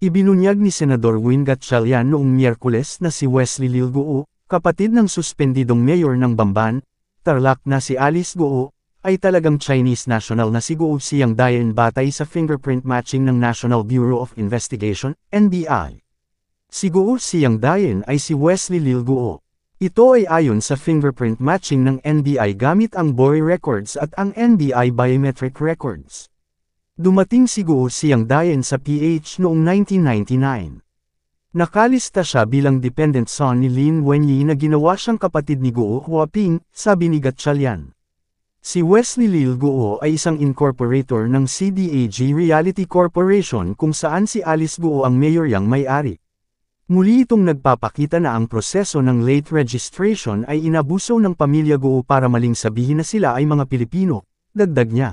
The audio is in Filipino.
Ibinunyag ni Senador Win Gatchalian noong Miyerkules na si Wesley Lil kapatid ng suspendidong mayor ng Bamban, Tarlac na si Alice Guo, ay talagang Chinese national na si Guo Siyang Dayan batay sa fingerprint matching ng National Bureau of Investigation, NBI. Si Guo Siyang Dayan ay si Wesley Lil Ito ay ayon sa fingerprint matching ng NBI gamit ang BORI records at ang NBI biometric records. Dumating si Guo Siyang Dayan sa PH noong 1999. Nakalista siya bilang dependent son ni Lin Wenyi na ginawa siyang kapatid ni Guo Huaping, sabi ni Gatchalian. Si Wesley Lil Guo ay isang incorporator ng CDAG Reality Corporation kung saan si Alice Guo ang mayor yang may-ari. Muli itong nagpapakita na ang proseso ng late registration ay inabuso ng pamilya Guo para maling sabihin na sila ay mga Pilipino, dagdag niya.